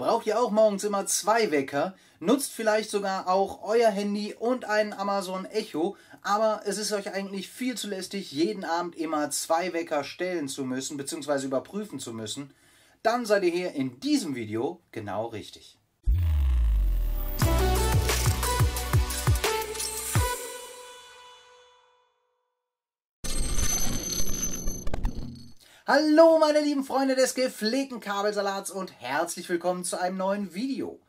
Braucht ihr auch morgens immer zwei Wecker? Nutzt vielleicht sogar auch euer Handy und einen Amazon Echo, aber es ist euch eigentlich viel zu lästig, jeden Abend immer zwei Wecker stellen zu müssen bzw. überprüfen zu müssen. Dann seid ihr hier in diesem Video genau richtig. Hallo meine lieben Freunde des gepflegten Kabelsalats und herzlich willkommen zu einem neuen Video.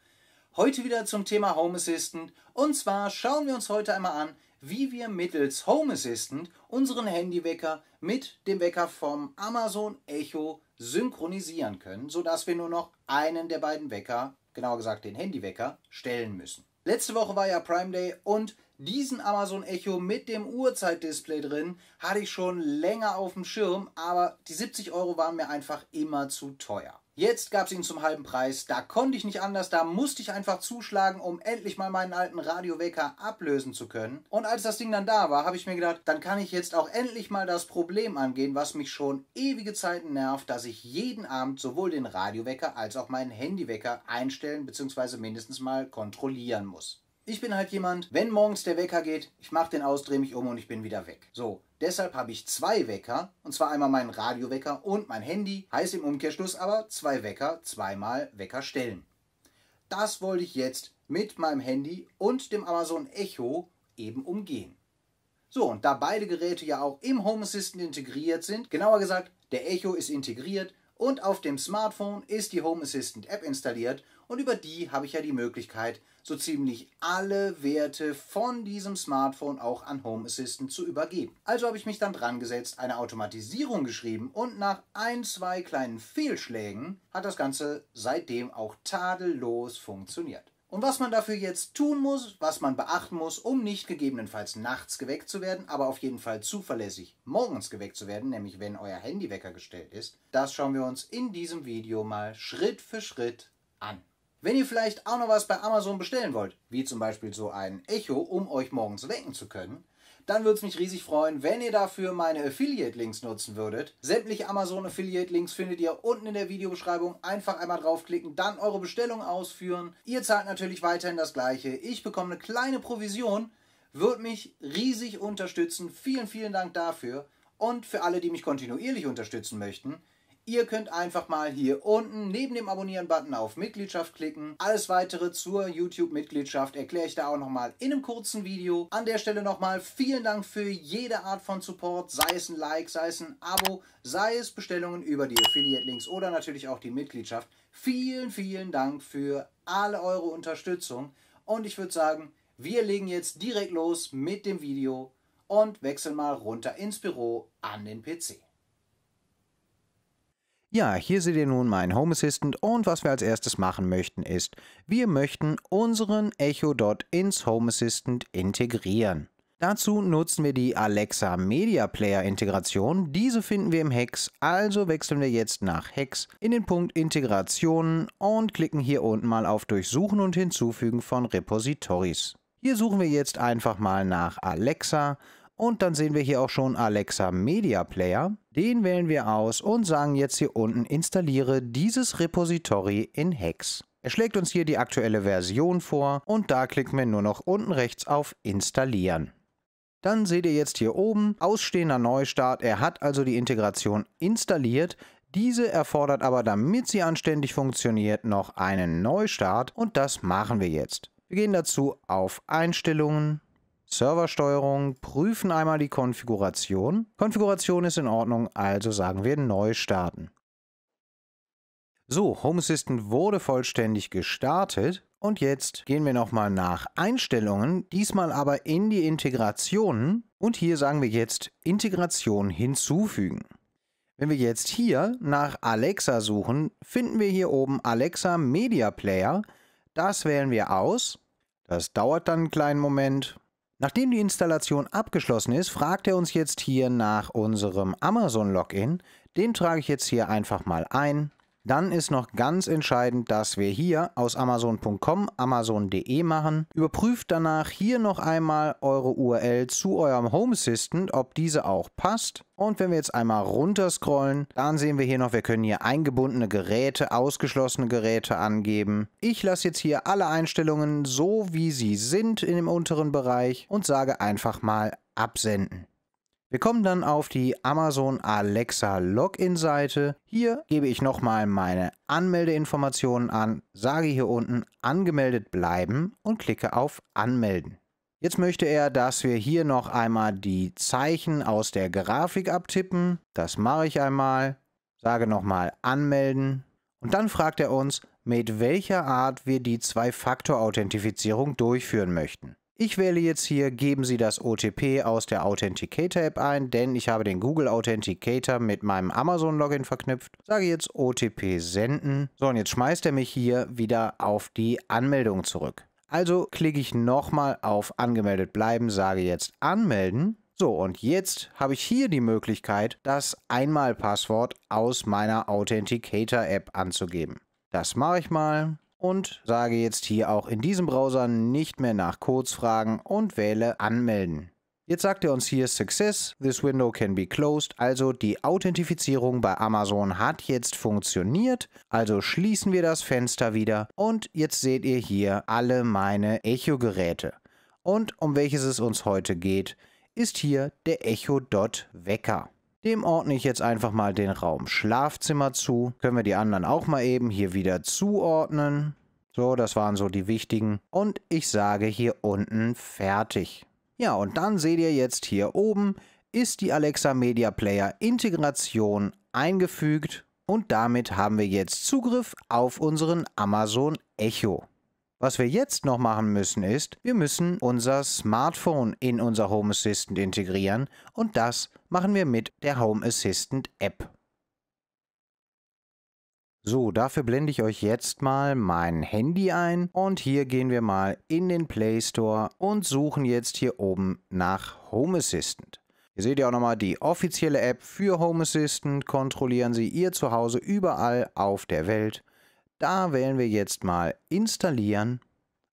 Heute wieder zum Thema Home Assistant und zwar schauen wir uns heute einmal an, wie wir mittels Home Assistant unseren Handywecker mit dem Wecker vom Amazon Echo synchronisieren können, sodass wir nur noch einen der beiden Wecker, genauer gesagt den Handywecker, stellen müssen. Letzte Woche war ja Prime Day und diesen Amazon Echo mit dem Uhrzeitdisplay drin hatte ich schon länger auf dem Schirm, aber die 70 Euro waren mir einfach immer zu teuer. Jetzt gab es ihn zum halben Preis, da konnte ich nicht anders, da musste ich einfach zuschlagen, um endlich mal meinen alten Radiowecker ablösen zu können. Und als das Ding dann da war, habe ich mir gedacht, dann kann ich jetzt auch endlich mal das Problem angehen, was mich schon ewige Zeiten nervt, dass ich jeden Abend sowohl den Radiowecker als auch meinen Handywecker einstellen bzw. mindestens mal kontrollieren muss. Ich bin halt jemand, wenn morgens der Wecker geht, ich mache den aus, drehe mich um und ich bin wieder weg. So, deshalb habe ich zwei Wecker, und zwar einmal meinen Radiowecker und mein Handy. Heißt im Umkehrschluss aber zwei Wecker, zweimal Wecker stellen. Das wollte ich jetzt mit meinem Handy und dem Amazon Echo eben umgehen. So, und da beide Geräte ja auch im Home Assistant integriert sind, genauer gesagt, der Echo ist integriert und auf dem Smartphone ist die Home Assistant App installiert und über die habe ich ja die Möglichkeit, so ziemlich alle Werte von diesem Smartphone auch an Home Assistant zu übergeben. Also habe ich mich dann dran gesetzt, eine Automatisierung geschrieben und nach ein, zwei kleinen Fehlschlägen hat das Ganze seitdem auch tadellos funktioniert. Und was man dafür jetzt tun muss, was man beachten muss, um nicht gegebenenfalls nachts geweckt zu werden, aber auf jeden Fall zuverlässig morgens geweckt zu werden, nämlich wenn euer Handywecker gestellt ist, das schauen wir uns in diesem Video mal Schritt für Schritt an. Wenn ihr vielleicht auch noch was bei Amazon bestellen wollt, wie zum Beispiel so ein Echo, um euch morgens wecken zu können, dann würde es mich riesig freuen, wenn ihr dafür meine Affiliate-Links nutzen würdet. Sämtliche Amazon-Affiliate-Links findet ihr unten in der Videobeschreibung. Einfach einmal draufklicken, dann eure Bestellung ausführen. Ihr zahlt natürlich weiterhin das Gleiche. Ich bekomme eine kleine Provision, würde mich riesig unterstützen. Vielen, vielen Dank dafür. Und für alle, die mich kontinuierlich unterstützen möchten, Ihr könnt einfach mal hier unten neben dem Abonnieren-Button auf Mitgliedschaft klicken. Alles weitere zur YouTube-Mitgliedschaft erkläre ich da auch nochmal in einem kurzen Video. An der Stelle nochmal vielen Dank für jede Art von Support, sei es ein Like, sei es ein Abo, sei es Bestellungen über die Affiliate-Links oder natürlich auch die Mitgliedschaft. Vielen, vielen Dank für alle eure Unterstützung. Und ich würde sagen, wir legen jetzt direkt los mit dem Video und wechseln mal runter ins Büro an den PC. Ja, hier seht ihr nun meinen Home Assistant und was wir als erstes machen möchten ist, wir möchten unseren Echo Dot ins Home Assistant integrieren. Dazu nutzen wir die Alexa Media Player Integration. Diese finden wir im Hex, also wechseln wir jetzt nach Hex in den Punkt Integrationen und klicken hier unten mal auf Durchsuchen und Hinzufügen von Repositories. Hier suchen wir jetzt einfach mal nach Alexa und dann sehen wir hier auch schon Alexa Media Player. Den wählen wir aus und sagen jetzt hier unten installiere dieses Repository in Hex. Er schlägt uns hier die aktuelle Version vor und da klicken wir nur noch unten rechts auf Installieren. Dann seht ihr jetzt hier oben ausstehender Neustart. Er hat also die Integration installiert. Diese erfordert aber, damit sie anständig funktioniert, noch einen Neustart und das machen wir jetzt. Wir gehen dazu auf Einstellungen, Serversteuerung, prüfen einmal die Konfiguration. Konfiguration ist in Ordnung, also sagen wir neu starten. So, Home Assistant wurde vollständig gestartet und jetzt gehen wir nochmal nach Einstellungen, diesmal aber in die Integrationen und hier sagen wir jetzt Integration hinzufügen. Wenn wir jetzt hier nach Alexa suchen, finden wir hier oben Alexa Media Player. Das wählen wir aus. Das dauert dann einen kleinen Moment. Nachdem die Installation abgeschlossen ist, fragt er uns jetzt hier nach unserem Amazon-Login. Den trage ich jetzt hier einfach mal ein. Dann ist noch ganz entscheidend, dass wir hier aus amazon.com amazon.de machen. Überprüft danach hier noch einmal eure URL zu eurem Home Assistant, ob diese auch passt. Und wenn wir jetzt einmal runterscrollen, dann sehen wir hier noch, wir können hier eingebundene Geräte, ausgeschlossene Geräte angeben. Ich lasse jetzt hier alle Einstellungen so, wie sie sind in dem unteren Bereich und sage einfach mal absenden. Wir kommen dann auf die Amazon Alexa Login-Seite. Hier gebe ich nochmal meine Anmeldeinformationen an, sage hier unten angemeldet bleiben und klicke auf Anmelden. Jetzt möchte er, dass wir hier noch einmal die Zeichen aus der Grafik abtippen. Das mache ich einmal. Sage nochmal Anmelden. Und dann fragt er uns, mit welcher Art wir die Zwei-Faktor-Authentifizierung durchführen möchten. Ich wähle jetzt hier, geben Sie das OTP aus der Authenticator App ein, denn ich habe den Google Authenticator mit meinem Amazon Login verknüpft. Sage jetzt OTP senden. So, und jetzt schmeißt er mich hier wieder auf die Anmeldung zurück. Also klicke ich nochmal auf angemeldet bleiben, sage jetzt anmelden. So, und jetzt habe ich hier die Möglichkeit, das Einmalpasswort aus meiner Authenticator App anzugeben. Das mache ich mal und sage jetzt hier auch in diesem Browser nicht mehr nach Codes fragen und wähle Anmelden. Jetzt sagt er uns hier Success, this window can be closed, also die Authentifizierung bei Amazon hat jetzt funktioniert, also schließen wir das Fenster wieder und jetzt seht ihr hier alle meine Echo-Geräte. Und um welches es uns heute geht, ist hier der Echo Dot Wecker. Dem ordne ich jetzt einfach mal den Raum Schlafzimmer zu. Können wir die anderen auch mal eben hier wieder zuordnen. So, das waren so die wichtigen. Und ich sage hier unten fertig. Ja, und dann seht ihr jetzt hier oben, ist die Alexa Media Player Integration eingefügt. Und damit haben wir jetzt Zugriff auf unseren Amazon Echo. Was wir jetzt noch machen müssen ist, wir müssen unser Smartphone in unser Home Assistant integrieren und das machen wir mit der Home Assistant App. So, dafür blende ich euch jetzt mal mein Handy ein und hier gehen wir mal in den Play Store und suchen jetzt hier oben nach Home Assistant. Ihr seht ja auch nochmal die offizielle App für Home Assistant, kontrollieren Sie Ihr Zuhause überall auf der Welt da wählen wir jetzt mal installieren.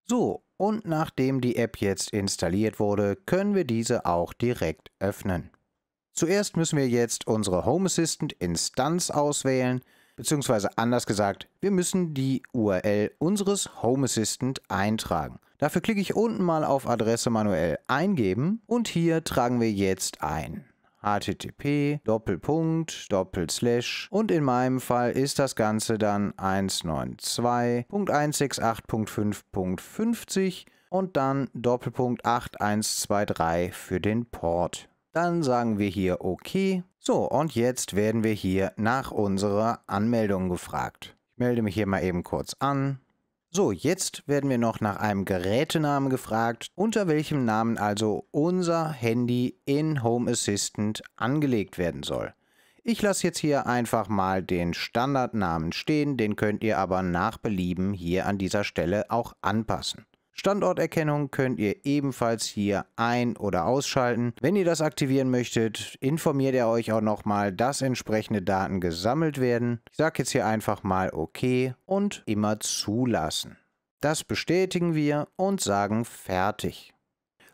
So, und nachdem die App jetzt installiert wurde, können wir diese auch direkt öffnen. Zuerst müssen wir jetzt unsere Home Assistant Instanz auswählen, beziehungsweise anders gesagt, wir müssen die URL unseres Home Assistant eintragen. Dafür klicke ich unten mal auf Adresse manuell eingeben und hier tragen wir jetzt ein http Doppelpunkt Doppelslash und in meinem Fall ist das Ganze dann 192.168.5.50 und dann Doppelpunkt 8123 für den Port. Dann sagen wir hier OK. So, und jetzt werden wir hier nach unserer Anmeldung gefragt. Ich melde mich hier mal eben kurz an. So, jetzt werden wir noch nach einem Gerätenamen gefragt, unter welchem Namen also unser Handy in Home Assistant angelegt werden soll. Ich lasse jetzt hier einfach mal den Standardnamen stehen, den könnt ihr aber nach Belieben hier an dieser Stelle auch anpassen. Standorterkennung könnt ihr ebenfalls hier ein- oder ausschalten. Wenn ihr das aktivieren möchtet, informiert er euch auch nochmal, dass entsprechende Daten gesammelt werden. Ich sage jetzt hier einfach mal OK und immer zulassen. Das bestätigen wir und sagen fertig.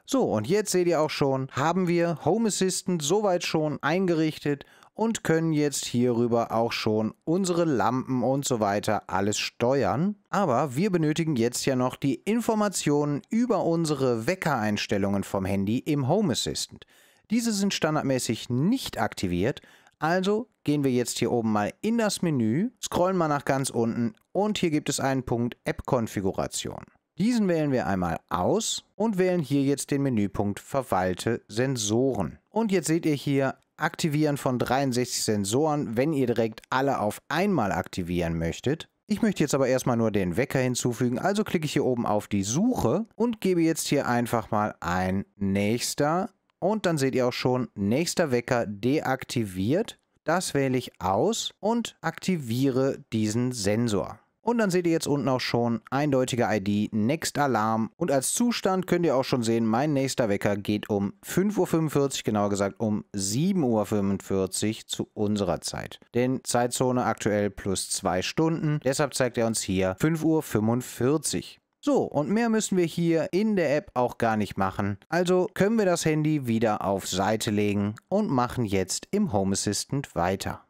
So, und jetzt seht ihr auch schon, haben wir Home Assistant soweit schon eingerichtet und können jetzt hierüber auch schon unsere Lampen und so weiter alles steuern. Aber wir benötigen jetzt ja noch die Informationen über unsere Weckereinstellungen vom Handy im Home Assistant. Diese sind standardmäßig nicht aktiviert, also gehen wir jetzt hier oben mal in das Menü, scrollen mal nach ganz unten und hier gibt es einen Punkt App-Konfiguration. Diesen wählen wir einmal aus und wählen hier jetzt den Menüpunkt Verwalte Sensoren. Und jetzt seht ihr hier Aktivieren von 63 Sensoren, wenn ihr direkt alle auf einmal aktivieren möchtet. Ich möchte jetzt aber erstmal nur den Wecker hinzufügen, also klicke ich hier oben auf die Suche und gebe jetzt hier einfach mal ein nächster und dann seht ihr auch schon nächster Wecker deaktiviert. Das wähle ich aus und aktiviere diesen Sensor. Und dann seht ihr jetzt unten auch schon eindeutige ID, Next Alarm. Und als Zustand könnt ihr auch schon sehen, mein nächster Wecker geht um 5.45 Uhr, genauer gesagt um 7.45 Uhr zu unserer Zeit. Denn Zeitzone aktuell plus zwei Stunden. Deshalb zeigt er uns hier 5.45 Uhr. So, und mehr müssen wir hier in der App auch gar nicht machen. Also können wir das Handy wieder auf Seite legen und machen jetzt im Home Assistant weiter.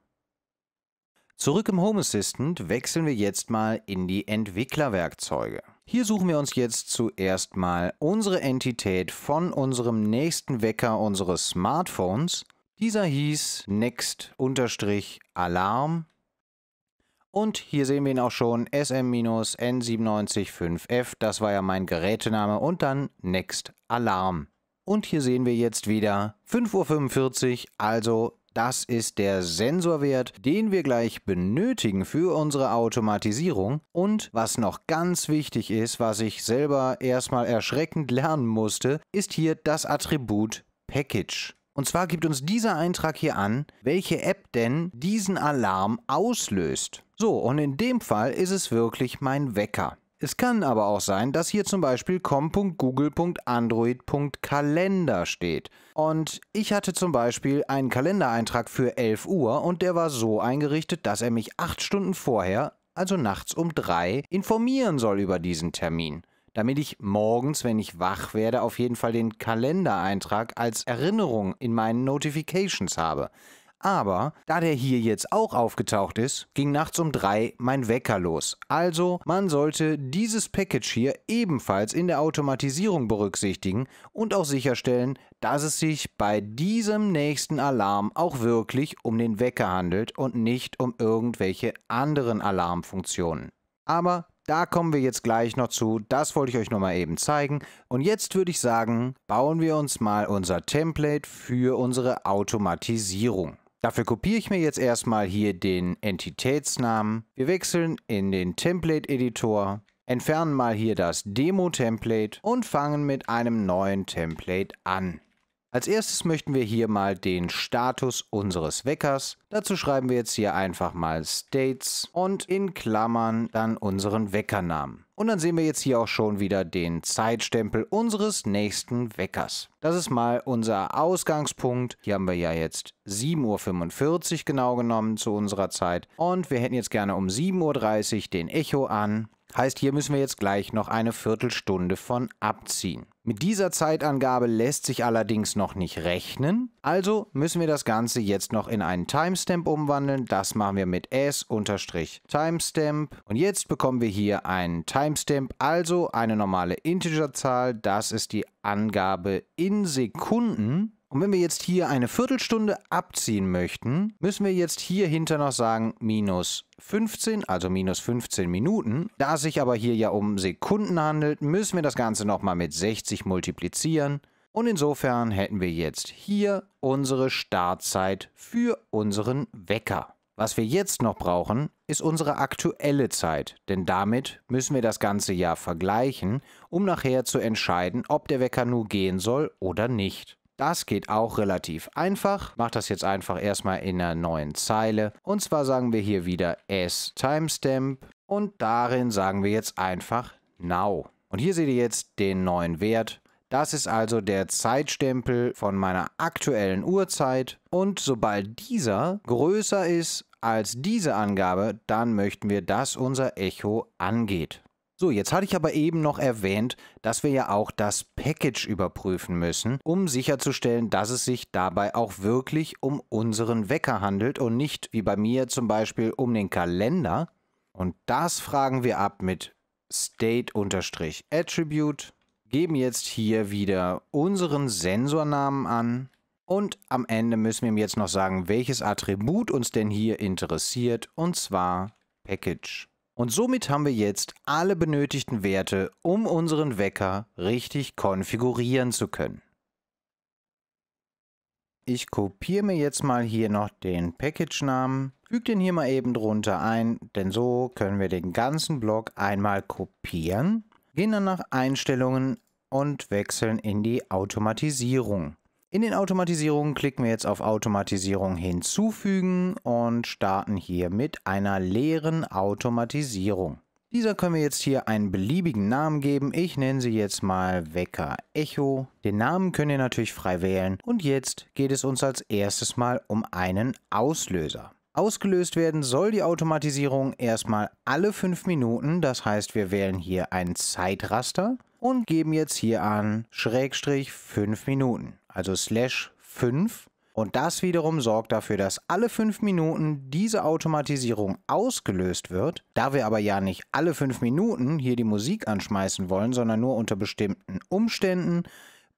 Zurück im Home Assistant wechseln wir jetzt mal in die Entwicklerwerkzeuge. Hier suchen wir uns jetzt zuerst mal unsere Entität von unserem nächsten Wecker unseres Smartphones. Dieser hieß next-alarm. Und hier sehen wir ihn auch schon, SM-N975F, das war ja mein Gerätename und dann next-alarm. Und hier sehen wir jetzt wieder 5.45 Uhr, also das ist der Sensorwert, den wir gleich benötigen für unsere Automatisierung. Und was noch ganz wichtig ist, was ich selber erstmal erschreckend lernen musste, ist hier das Attribut Package. Und zwar gibt uns dieser Eintrag hier an, welche App denn diesen Alarm auslöst. So, und in dem Fall ist es wirklich mein Wecker. Es kann aber auch sein, dass hier zum Beispiel com.google.android.kalender steht. Und ich hatte zum Beispiel einen Kalendereintrag für 11 Uhr und der war so eingerichtet, dass er mich 8 Stunden vorher, also nachts um 3, informieren soll über diesen Termin damit ich morgens, wenn ich wach werde, auf jeden Fall den Kalendereintrag als Erinnerung in meinen Notifications habe. Aber da der hier jetzt auch aufgetaucht ist, ging nachts um drei mein Wecker los. Also man sollte dieses Package hier ebenfalls in der Automatisierung berücksichtigen und auch sicherstellen, dass es sich bei diesem nächsten Alarm auch wirklich um den Wecker handelt und nicht um irgendwelche anderen Alarmfunktionen. Aber da kommen wir jetzt gleich noch zu. Das wollte ich euch nochmal eben zeigen. Und jetzt würde ich sagen, bauen wir uns mal unser Template für unsere Automatisierung. Dafür kopiere ich mir jetzt erstmal hier den Entitätsnamen. Wir wechseln in den Template-Editor, entfernen mal hier das Demo-Template und fangen mit einem neuen Template an. Als erstes möchten wir hier mal den Status unseres Weckers. Dazu schreiben wir jetzt hier einfach mal States und in Klammern dann unseren Weckernamen. Und dann sehen wir jetzt hier auch schon wieder den Zeitstempel unseres nächsten Weckers. Das ist mal unser Ausgangspunkt. Hier haben wir ja jetzt 7.45 Uhr genau genommen zu unserer Zeit. Und wir hätten jetzt gerne um 7.30 Uhr den Echo an. Heißt, hier müssen wir jetzt gleich noch eine Viertelstunde von abziehen. Mit dieser Zeitangabe lässt sich allerdings noch nicht rechnen, also müssen wir das Ganze jetzt noch in einen Timestamp umwandeln. Das machen wir mit s-timestamp und jetzt bekommen wir hier einen Timestamp, also eine normale Integerzahl. Das ist die Angabe in Sekunden und wenn wir jetzt hier eine Viertelstunde abziehen möchten, müssen wir jetzt hier hinter noch sagen minus 15, also minus 15 Minuten. Da es sich aber hier ja um Sekunden handelt, müssen wir das Ganze nochmal mit 60 multiplizieren. Und insofern hätten wir jetzt hier unsere Startzeit für unseren Wecker. Was wir jetzt noch brauchen, ist unsere aktuelle Zeit, denn damit müssen wir das ganze Jahr vergleichen, um nachher zu entscheiden, ob der Wecker nur gehen soll oder nicht. Das geht auch relativ einfach. Macht das jetzt einfach erstmal in einer neuen Zeile. Und zwar sagen wir hier wieder s Timestamp und darin sagen wir jetzt einfach now. Und hier seht ihr jetzt den neuen Wert. Das ist also der Zeitstempel von meiner aktuellen Uhrzeit. Und sobald dieser größer ist als diese Angabe, dann möchten wir, dass unser Echo angeht. So, jetzt hatte ich aber eben noch erwähnt, dass wir ja auch das Package überprüfen müssen, um sicherzustellen, dass es sich dabei auch wirklich um unseren Wecker handelt und nicht, wie bei mir zum Beispiel, um den Kalender. Und das fragen wir ab mit state-attribute, geben jetzt hier wieder unseren Sensornamen an und am Ende müssen wir ihm jetzt noch sagen, welches Attribut uns denn hier interessiert, und zwar Package. Und somit haben wir jetzt alle benötigten Werte, um unseren Wecker richtig konfigurieren zu können. Ich kopiere mir jetzt mal hier noch den Package-Namen, füge den hier mal eben drunter ein, denn so können wir den ganzen Block einmal kopieren, gehen dann nach Einstellungen und wechseln in die Automatisierung. In den Automatisierungen klicken wir jetzt auf Automatisierung hinzufügen und starten hier mit einer leeren Automatisierung. Dieser können wir jetzt hier einen beliebigen Namen geben. Ich nenne sie jetzt mal Wecker Echo. Den Namen könnt ihr natürlich frei wählen. Und jetzt geht es uns als erstes mal um einen Auslöser. Ausgelöst werden soll die Automatisierung erstmal alle fünf Minuten. Das heißt, wir wählen hier ein Zeitraster und geben jetzt hier an Schrägstrich 5 Minuten, also slash 5. Und das wiederum sorgt dafür, dass alle 5 Minuten diese Automatisierung ausgelöst wird. Da wir aber ja nicht alle 5 Minuten hier die Musik anschmeißen wollen, sondern nur unter bestimmten Umständen,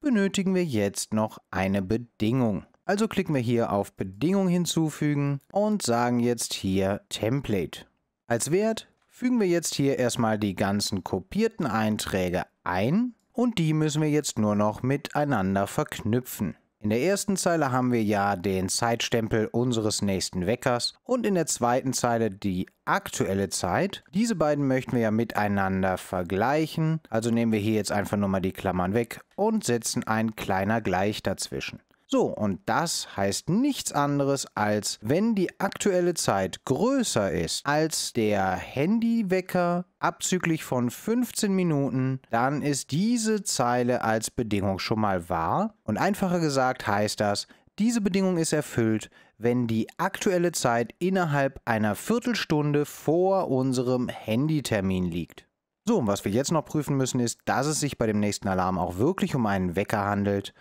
benötigen wir jetzt noch eine Bedingung. Also klicken wir hier auf Bedingung hinzufügen und sagen jetzt hier Template. Als Wert fügen wir jetzt hier erstmal die ganzen kopierten Einträge ein und die müssen wir jetzt nur noch miteinander verknüpfen. In der ersten Zeile haben wir ja den Zeitstempel unseres nächsten Weckers und in der zweiten Zeile die aktuelle Zeit. Diese beiden möchten wir ja miteinander vergleichen. Also nehmen wir hier jetzt einfach nur mal die Klammern weg und setzen ein kleiner Gleich dazwischen. So, und das heißt nichts anderes als, wenn die aktuelle Zeit größer ist als der Handywecker abzüglich von 15 Minuten, dann ist diese Zeile als Bedingung schon mal wahr. Und einfacher gesagt heißt das, diese Bedingung ist erfüllt, wenn die aktuelle Zeit innerhalb einer Viertelstunde vor unserem Handytermin liegt. So, und was wir jetzt noch prüfen müssen, ist, dass es sich bei dem nächsten Alarm auch wirklich um einen Wecker handelt.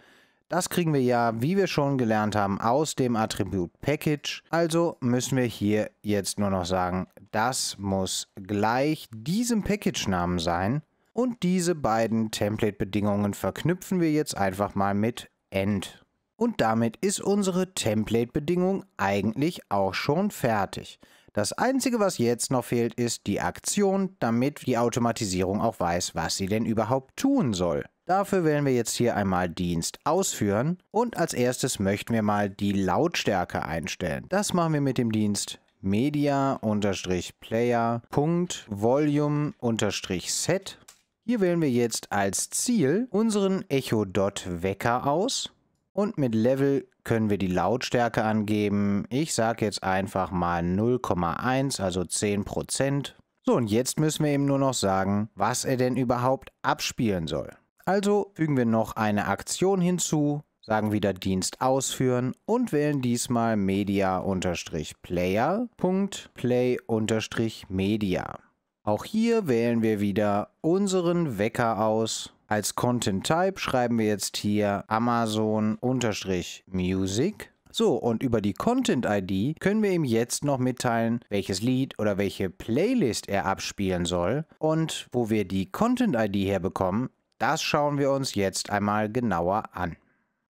Das kriegen wir ja, wie wir schon gelernt haben, aus dem Attribut Package. Also müssen wir hier jetzt nur noch sagen, das muss gleich diesem Package-Namen sein. Und diese beiden Template-Bedingungen verknüpfen wir jetzt einfach mal mit End. Und damit ist unsere Template-Bedingung eigentlich auch schon fertig. Das Einzige, was jetzt noch fehlt, ist die Aktion, damit die Automatisierung auch weiß, was sie denn überhaupt tun soll. Dafür werden wir jetzt hier einmal Dienst ausführen und als erstes möchten wir mal die Lautstärke einstellen. Das machen wir mit dem Dienst media-player.volume-set. Hier wählen wir jetzt als Ziel unseren Echo-Dot-Wecker aus und mit Level können wir die Lautstärke angeben. Ich sage jetzt einfach mal 0,1, also 10%. So, und jetzt müssen wir eben nur noch sagen, was er denn überhaupt abspielen soll. Also fügen wir noch eine Aktion hinzu, sagen wieder Dienst ausführen und wählen diesmal media-player.play-media. Auch hier wählen wir wieder unseren Wecker aus. Als Content Type schreiben wir jetzt hier Amazon-Music. So, und über die Content-ID können wir ihm jetzt noch mitteilen, welches Lied oder welche Playlist er abspielen soll. Und wo wir die Content-ID herbekommen, das schauen wir uns jetzt einmal genauer an.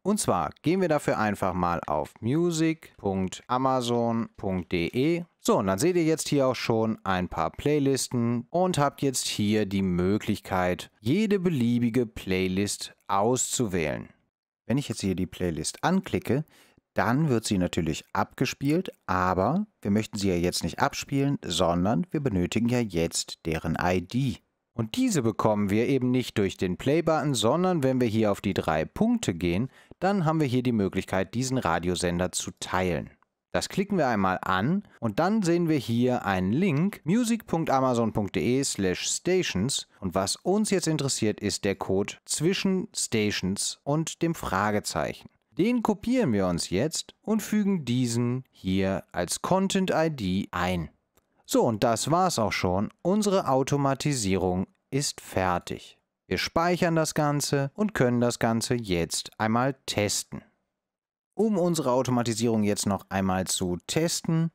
Und zwar gehen wir dafür einfach mal auf music.amazon.de. So, und dann seht ihr jetzt hier auch schon ein paar Playlisten und habt jetzt hier die Möglichkeit, jede beliebige Playlist auszuwählen. Wenn ich jetzt hier die Playlist anklicke, dann wird sie natürlich abgespielt, aber wir möchten sie ja jetzt nicht abspielen, sondern wir benötigen ja jetzt deren ID. Und diese bekommen wir eben nicht durch den Play-Button, sondern wenn wir hier auf die drei Punkte gehen, dann haben wir hier die Möglichkeit, diesen Radiosender zu teilen. Das klicken wir einmal an und dann sehen wir hier einen Link music.amazon.de slash stations und was uns jetzt interessiert ist der Code zwischen Stations und dem Fragezeichen. Den kopieren wir uns jetzt und fügen diesen hier als Content-ID ein. So, und das war's auch schon. Unsere Automatisierung ist fertig. Wir speichern das Ganze und können das Ganze jetzt einmal testen. Um unsere Automatisierung jetzt noch einmal zu testen,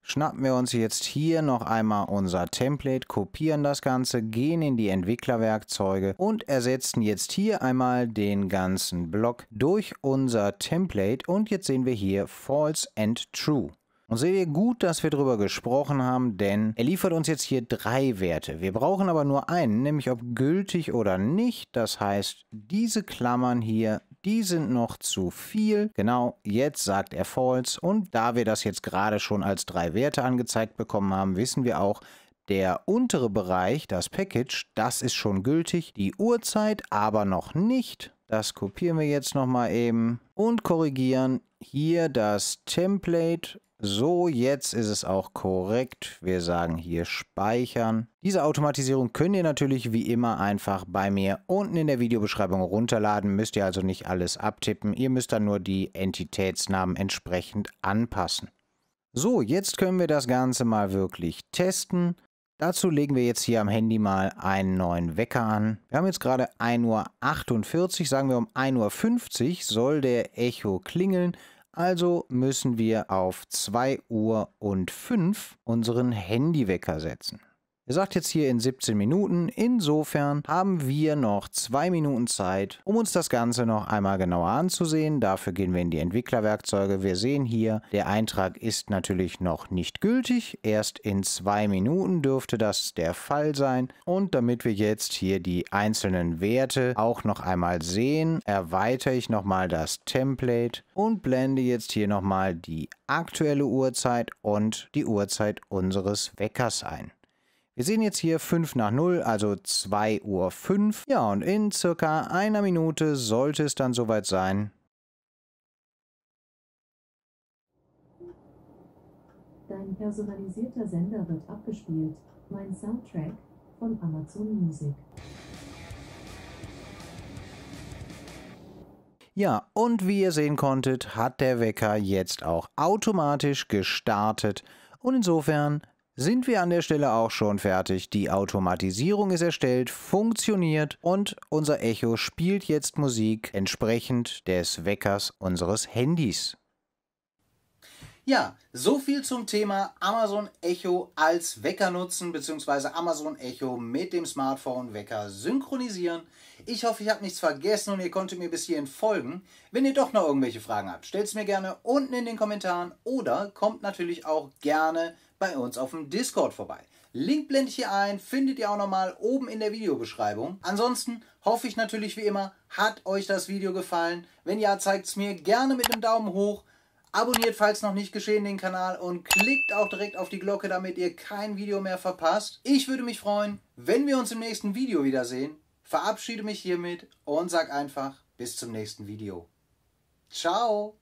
schnappen wir uns jetzt hier noch einmal unser Template, kopieren das Ganze, gehen in die Entwicklerwerkzeuge und ersetzen jetzt hier einmal den ganzen Block durch unser Template und jetzt sehen wir hier False and True. Und sehe gut, dass wir darüber gesprochen haben, denn er liefert uns jetzt hier drei Werte. Wir brauchen aber nur einen, nämlich ob gültig oder nicht. Das heißt, diese Klammern hier, die sind noch zu viel. Genau, jetzt sagt er false. Und da wir das jetzt gerade schon als drei Werte angezeigt bekommen haben, wissen wir auch, der untere Bereich, das Package, das ist schon gültig. Die Uhrzeit aber noch nicht. Das kopieren wir jetzt nochmal eben und korrigieren hier das Template so, jetzt ist es auch korrekt. Wir sagen hier speichern. Diese Automatisierung könnt ihr natürlich wie immer einfach bei mir unten in der Videobeschreibung runterladen. Müsst ihr also nicht alles abtippen. Ihr müsst dann nur die Entitätsnamen entsprechend anpassen. So, jetzt können wir das Ganze mal wirklich testen. Dazu legen wir jetzt hier am Handy mal einen neuen Wecker an. Wir haben jetzt gerade 1.48 Uhr, sagen wir um 1.50 Uhr soll der Echo klingeln. Also müssen wir auf 2 Uhr und 5 unseren Handywecker setzen. Ihr sagt jetzt hier in 17 Minuten. Insofern haben wir noch zwei Minuten Zeit, um uns das Ganze noch einmal genauer anzusehen. Dafür gehen wir in die Entwicklerwerkzeuge. Wir sehen hier, der Eintrag ist natürlich noch nicht gültig. Erst in zwei Minuten dürfte das der Fall sein. Und damit wir jetzt hier die einzelnen Werte auch noch einmal sehen, erweitere ich nochmal das Template und blende jetzt hier nochmal die aktuelle Uhrzeit und die Uhrzeit unseres Weckers ein. Wir sehen jetzt hier 5 nach 0, also 2 Uhr 5. Ja, und in circa einer Minute sollte es dann soweit sein. Dein personalisierter Sender wird abgespielt. Mein Soundtrack von Amazon Music. Ja, und wie ihr sehen konntet, hat der Wecker jetzt auch automatisch gestartet und insofern sind wir an der Stelle auch schon fertig. Die Automatisierung ist erstellt, funktioniert und unser Echo spielt jetzt Musik entsprechend des Weckers unseres Handys. Ja, so viel zum Thema Amazon Echo als Wecker nutzen bzw. Amazon Echo mit dem Smartphone Wecker synchronisieren. Ich hoffe, ich habe nichts vergessen und ihr konntet mir bis hierhin folgen. Wenn ihr doch noch irgendwelche Fragen habt, stellt es mir gerne unten in den Kommentaren oder kommt natürlich auch gerne bei uns auf dem Discord vorbei. Link blende ich hier ein, findet ihr auch nochmal oben in der Videobeschreibung. Ansonsten hoffe ich natürlich wie immer, hat euch das Video gefallen. Wenn ja, zeigt es mir gerne mit einem Daumen hoch. Abonniert, falls noch nicht geschehen, den Kanal und klickt auch direkt auf die Glocke, damit ihr kein Video mehr verpasst. Ich würde mich freuen, wenn wir uns im nächsten Video wiedersehen. Verabschiede mich hiermit und sag einfach bis zum nächsten Video. Ciao!